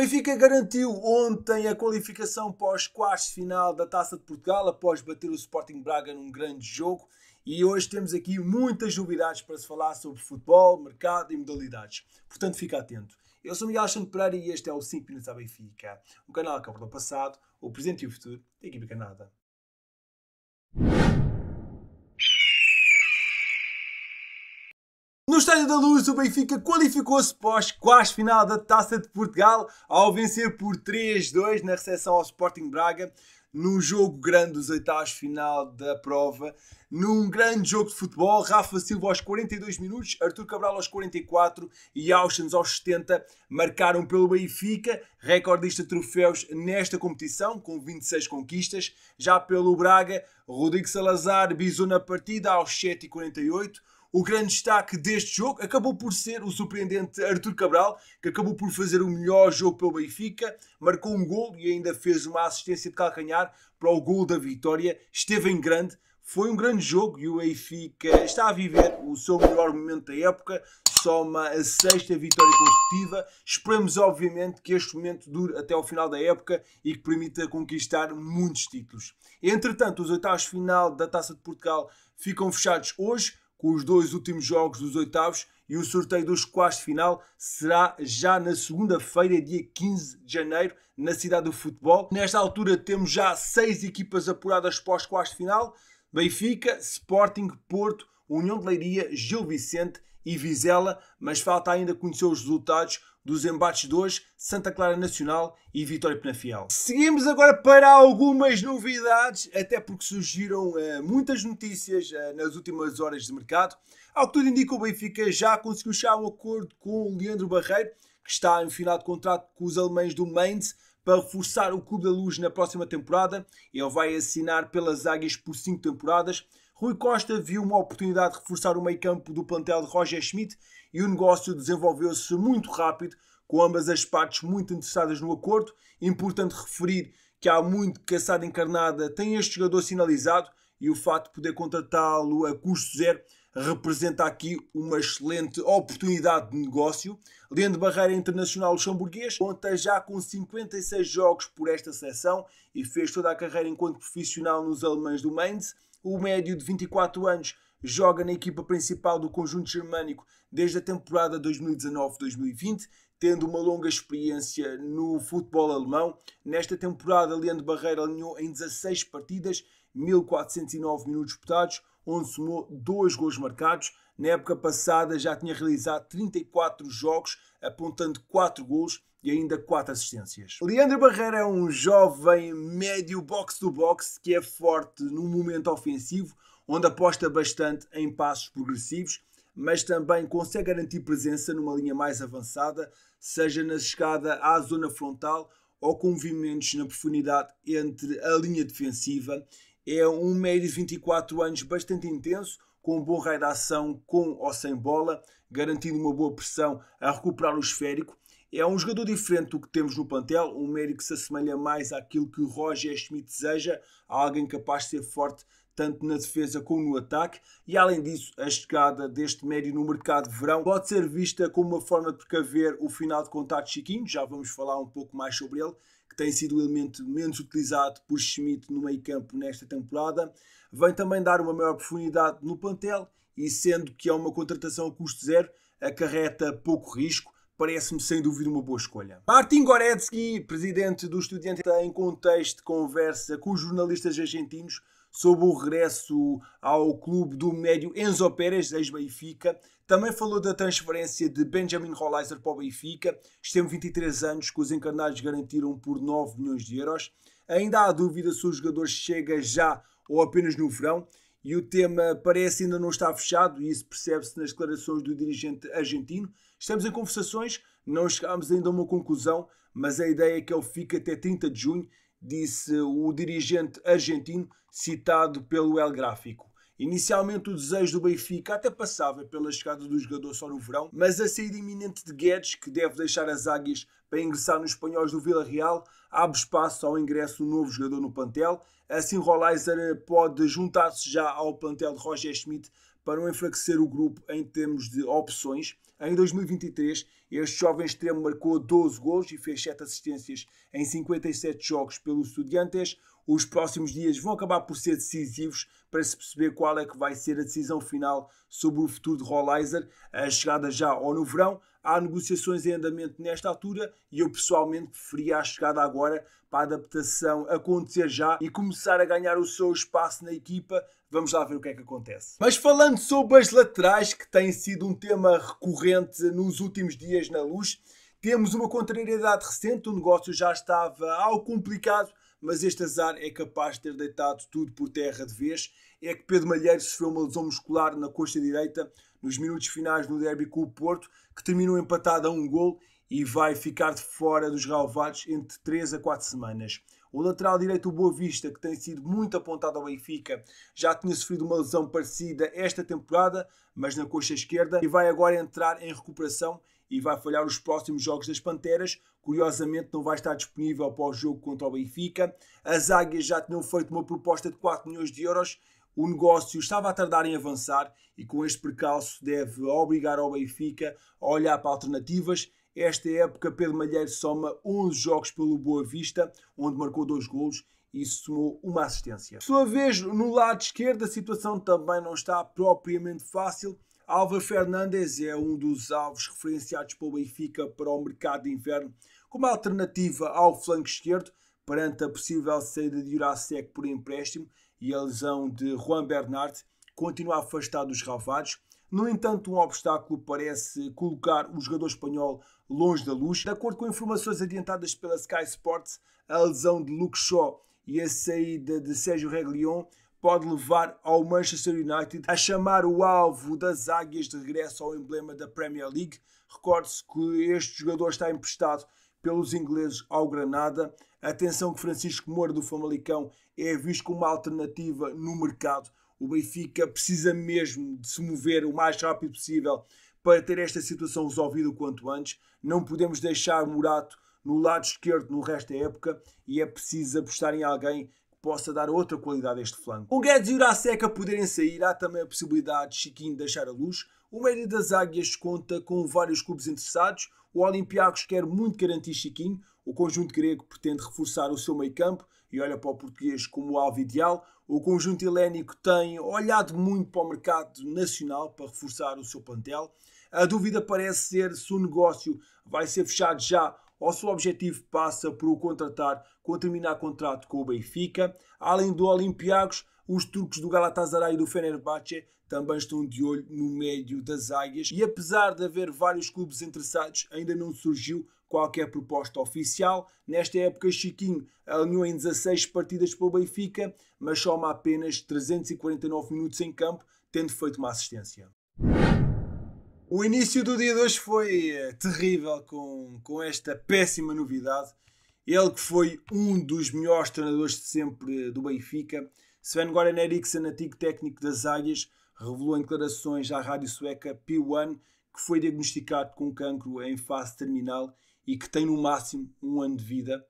Benfica garantiu ontem a qualificação pós os quartos final da Taça de Portugal após bater o Sporting Braga num grande jogo e hoje temos aqui muitas novidades para se falar sobre futebol, mercado e modalidades. Portanto, fica atento. Eu sou Miguel Alexandre Pereira e este é o 5 Minutos Benfica, um canal que aborda o passado, o presente e o futuro da equipa canada. No Estádio da Luz, o Benfica qualificou-se pós quase final da Taça de Portugal ao vencer por 3-2 na recepção ao Sporting Braga, no jogo grande dos oitavos final da prova, num grande jogo de futebol, Rafa Silva aos 42 minutos, Artur Cabral aos 44 e Austin aos 70 marcaram pelo Benfica, recordista de troféus nesta competição, com 26 conquistas, já pelo Braga, Rodrigo Salazar bisou na partida aos 7 e 48 o grande destaque deste jogo acabou por ser o surpreendente Arthur Cabral, que acabou por fazer o melhor jogo pelo Benfica, marcou um gol e ainda fez uma assistência de calcanhar para o gol da vitória. Esteve em grande, foi um grande jogo e o Benfica está a viver o seu melhor momento da época, soma a sexta vitória consecutiva. Esperamos, obviamente, que este momento dure até ao final da época e que permita conquistar muitos títulos. Entretanto, os oitavos final da Taça de Portugal ficam fechados hoje com os dois últimos jogos dos oitavos e o sorteio dos quartos de final será já na segunda-feira, dia 15 de janeiro, na Cidade do Futebol. Nesta altura temos já seis equipas apuradas para os quartos de final: Benfica, Sporting, Porto, União de Leiria, Gil Vicente e Vizela, mas falta ainda conhecer os resultados dos embates de hoje, Santa Clara Nacional e Vitória Penafiel. Seguimos agora para algumas novidades, até porque surgiram uh, muitas notícias uh, nas últimas horas de mercado. Ao que tudo indica, o Benfica já conseguiu chegar a um acordo com o Leandro Barreiro, que está em final de contrato com os alemães do Mainz, para reforçar o Clube da Luz na próxima temporada. Ele vai assinar pelas Águias por cinco temporadas. Rui Costa viu uma oportunidade de reforçar o meio campo do plantel de Roger Schmidt e o negócio desenvolveu-se muito rápido, com ambas as partes muito interessadas no acordo. Importante referir que há muito caçada encarnada tem este jogador sinalizado e o facto de poder contratá-lo a custo zero representa aqui uma excelente oportunidade de negócio. Leandro Barreira Internacional Luxemburguês conta já com 56 jogos por esta seleção e fez toda a carreira enquanto profissional nos alemães do Mainz. O médio de 24 anos joga na equipa principal do conjunto germânico desde a temporada 2019-2020, tendo uma longa experiência no futebol alemão. Nesta temporada, Leandro Barreira alinhou em 16 partidas, 1.409 minutos disputados, onde somou dois gols marcados. Na época passada já tinha realizado 34 jogos, apontando 4 gols e ainda 4 assistências. Leandro Barreira é um jovem médio box-to-box -box, que é forte no momento ofensivo, onde aposta bastante em passos progressivos, mas também consegue garantir presença numa linha mais avançada, seja na chegada à zona frontal ou com movimentos na profundidade entre a linha defensiva. É um médio de 24 anos bastante intenso, com um bom raio de ação com ou sem bola, garantindo uma boa pressão a recuperar o esférico. É um jogador diferente do que temos no plantel, um médio que se assemelha mais àquilo que o Roger Schmidt deseja, alguém capaz de ser forte tanto na defesa como no ataque, e além disso, a chegada deste médio no mercado de verão pode ser vista como uma forma de precaver o final de contato Chiquinho, já vamos falar um pouco mais sobre ele, que tem sido o elemento menos utilizado por Schmidt no meio campo nesta temporada, vem também dar uma maior profundidade no plantel, e sendo que é uma contratação a custo zero, acarreta pouco risco, parece-me sem dúvida uma boa escolha. Martin Goretzky, presidente do Estudiante, em contexto de conversa com os jornalistas argentinos, sobre o regresso ao clube do médio Enzo Pérez, ex-Benfica. Também falou da transferência de Benjamin Rollizer para o Benfica, extremo 23 anos, que os encarnados garantiram por 9 milhões de euros. Ainda há dúvida se o jogador chega já ou apenas no verão e o tema parece ainda não estar fechado, e isso percebe-se nas declarações do dirigente argentino. Estamos em conversações, não chegámos ainda a uma conclusão, mas a ideia é que ele fique até 30 de junho disse o dirigente argentino citado pelo El Gráfico. Inicialmente o desejo do Benfica até passava pela chegada do jogador só no verão, mas a saída iminente de Guedes, que deve deixar as águias para ingressar nos espanhóis do Vila Real, abre espaço ao ingresso do novo jogador no plantel. Assim Rolaiser pode juntar-se já ao plantel de Roger Schmidt para não enfraquecer o grupo em termos de opções. Em 2023, este jovem extremo marcou 12 gols e fez 7 assistências em 57 jogos pelo Estudiantes. Os próximos dias vão acabar por ser decisivos para se perceber qual é que vai ser a decisão final sobre o futuro de Rollizer, a chegada já ou no verão. Há negociações em andamento nesta altura e eu pessoalmente preferia a chegada agora para a adaptação acontecer já e começar a ganhar o seu espaço na equipa. Vamos lá ver o que é que acontece. Mas falando sobre as laterais, que tem sido um tema recorrente nos últimos dias na luz. Temos uma contrariedade recente, o negócio já estava ao complicado, mas este azar é capaz de ter deitado tudo por terra de vez. É que Pedro Malheiro sofreu uma lesão muscular na costa direita nos minutos finais do derby com o Porto, que terminou empatado a um gol e vai ficar de fora dos galvados entre 3 a 4 semanas. O lateral direito, o Boa Vista, que tem sido muito apontado ao Benfica, já tinha sofrido uma lesão parecida esta temporada, mas na coxa esquerda, e vai agora entrar em recuperação e vai falhar os próximos jogos das Panteras. Curiosamente, não vai estar disponível para o jogo contra o Benfica. As Águias já tinham feito uma proposta de 4 milhões de euros. O negócio estava a tardar em avançar e com este percalço deve obrigar ao Benfica a olhar para alternativas esta época, Pedro Malheiro soma 11 jogos pelo Boa Vista, onde marcou dois golos e somou uma assistência. Por sua vez, no lado esquerdo, a situação também não está propriamente fácil. Álvaro Fernandes é um dos alvos referenciados pelo Benfica para o mercado de inverno, como alternativa ao flanco esquerdo, perante a possível saída de Jurasek por empréstimo e a lesão de Juan Bernard, continua afastado dos ralfados. No entanto, um obstáculo parece colocar o jogador espanhol longe da luz. De acordo com informações adiantadas pela Sky Sports, a lesão de Luke Shaw e a saída de Sérgio Reguilhão pode levar ao Manchester United a chamar o alvo das águias de regresso ao emblema da Premier League. Recorde-se que este jogador está emprestado pelos ingleses ao Granada. Atenção que Francisco Moura do Famalicão é visto como uma alternativa no mercado o Benfica precisa mesmo de se mover o mais rápido possível para ter esta situação resolvida o quanto antes. Não podemos deixar Murato no lado esquerdo no resto da época e é preciso apostar em alguém possa dar outra qualidade a este flanco. Com Guedes e Uraceca poderem sair, há também a possibilidade de Chiquinho deixar a luz. O meio das Águias conta com vários clubes interessados. O Olympiacos quer muito garantir Chiquinho. O conjunto grego pretende reforçar o seu meio campo e olha para o português como alvo ideal. O conjunto helénico tem olhado muito para o mercado nacional para reforçar o seu plantel. A dúvida parece ser se o negócio vai ser fechado já ou se o objetivo passa por o contratar quando terminar contrato com o Benfica. Além do Olympiacos, os turcos do Galatasaray e do Fenerbahçe também estão de olho no médio das águias e apesar de haver vários clubes interessados, ainda não surgiu qualquer proposta oficial. Nesta época, Chiquinho alinhou em 16 partidas para o Benfica, mas soma apenas 349 minutos em campo, tendo feito uma assistência. O início do dia de hoje foi eh, terrível com, com esta péssima novidade. Ele que foi um dos melhores treinadores de sempre do Benfica. Sven-Goran Eriksson, antigo técnico das águias, revelou em declarações à rádio sueca P1 que foi diagnosticado com cancro em fase terminal e que tem no máximo um ano de vida.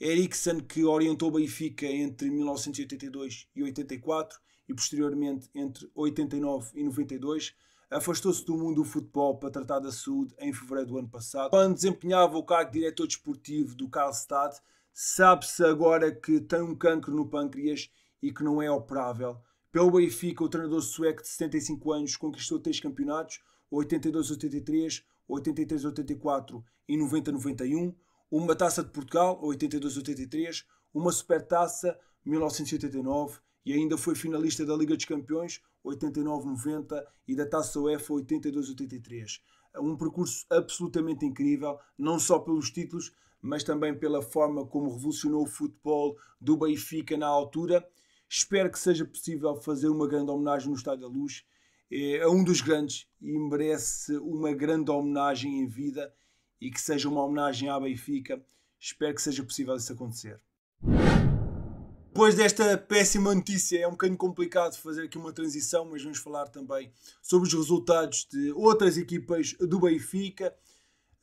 Eriksson que orientou o Benfica entre 1982 e 84 e posteriormente entre 89 e 92 afastou-se do mundo do futebol para tratar da saúde em fevereiro do ano passado. Quando desempenhava o cargo de diretor desportivo do Karlstad, sabe-se agora que tem um cancro no pâncreas e que não é operável. Pelo Benfica, o treinador sueco de 75 anos conquistou três campeonatos, 82-83, 83-84 e 90-91, uma Taça de Portugal, 82-83, uma Supertaça, 1989 e ainda foi finalista da Liga dos Campeões, 89-90 e da Taça UEFA 82-83. Um percurso absolutamente incrível, não só pelos títulos, mas também pela forma como revolucionou o futebol do Benfica na altura. Espero que seja possível fazer uma grande homenagem no Estádio da Luz a é um dos grandes e merece uma grande homenagem em vida e que seja uma homenagem à Benfica. Espero que seja possível isso acontecer. Depois desta péssima notícia, é um bocadinho complicado fazer aqui uma transição, mas vamos falar também sobre os resultados de outras equipas do Benfica.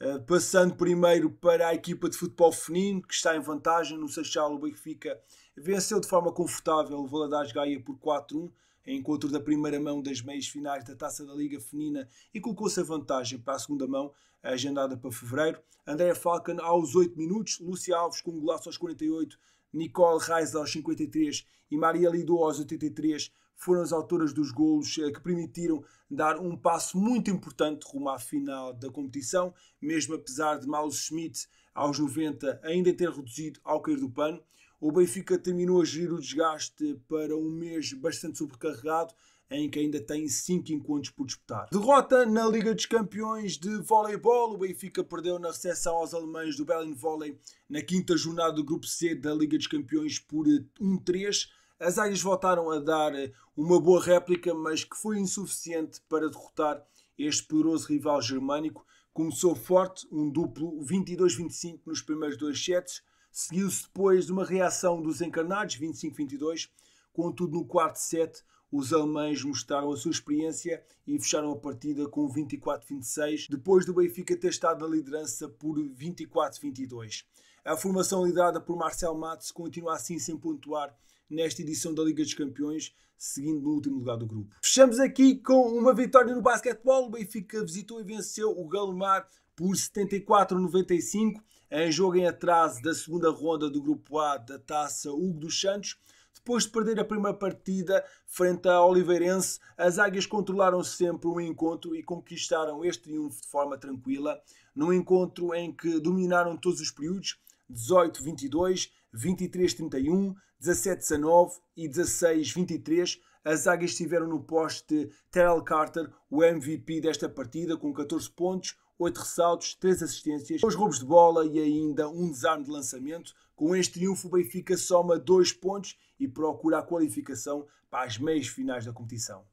Uh, passando primeiro para a equipa de futebol feminino, que está em vantagem no Seixal, o Benfica venceu de forma confortável o Valadares Gaia por 4-1, em encontro da primeira mão das meias finais da Taça da Liga Feminina e colocou-se a vantagem para a segunda mão, agendada para fevereiro. Andréa Falcon aos 8 minutos, Lúcia Alves com um golaço aos 48 Nicole Reis aos 53 e Maria Lido aos 83 foram as autoras dos golos eh, que permitiram dar um passo muito importante rumo à final da competição, mesmo apesar de Maus Schmidt aos 90 ainda ter reduzido ao cair do pano. O Benfica terminou a gerir o desgaste para um mês bastante sobrecarregado, em que ainda tem 5 encontros por disputar. Derrota na Liga dos Campeões de Voleibol. O Benfica perdeu na recepção aos alemães do Berlin Volley na quinta jornada do Grupo C da Liga dos Campeões por 1-3. Eh, As águias voltaram a dar eh, uma boa réplica, mas que foi insuficiente para derrotar este poderoso rival germânico. Começou forte, um duplo 22-25 nos primeiros dois sets. Seguiu-se depois de uma reação dos encarnados, 25-22. Contudo, no quarto set, os alemães mostraram a sua experiência e fecharam a partida com 24-26, depois do Benfica ter estado na liderança por 24-22. A formação liderada por Marcel Matos continua assim sem pontuar nesta edição da Liga dos Campeões, seguindo no último lugar do grupo. Fechamos aqui com uma vitória no basquetebol. O Benfica visitou e venceu o Mar por 74-95, em jogo em atraso da segunda ronda do Grupo A da Taça Hugo dos Santos. Depois de perder a primeira partida frente a Oliveirense, as Águias controlaram sempre o um encontro e conquistaram este triunfo de forma tranquila, num encontro em que dominaram todos os períodos, 18-22, 23-31, 17-19 e 16-23. As Águias tiveram no poste Terrell Carter, o MVP desta partida, com 14 pontos, 8 ressaltos, 3 assistências, 2 roubos de bola e ainda um desarme de lançamento. Com este triunfo, o Benfica soma dois pontos e procura a qualificação para as meias finais da competição.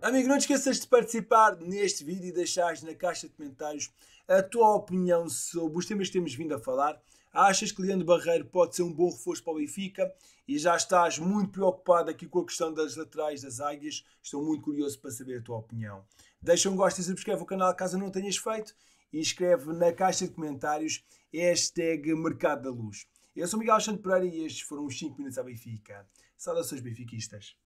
Amigo, não te esqueças de participar neste vídeo e deixares na caixa de comentários a tua opinião sobre os temas que temos vindo a falar. Achas que Leandro Barreiro pode ser um bom reforço para o Benfica e já estás muito preocupado aqui com a questão das laterais das águias? Estou muito curioso para saber a tua opinião. Deixa um gosto e subscreve o canal caso não tenhas feito e escreve na caixa de comentários hashtag Mercado da Luz. Eu sou Miguel Alexandre Pereira e estes foram os 5 minutos à Benfica. Saudações benfiquistas.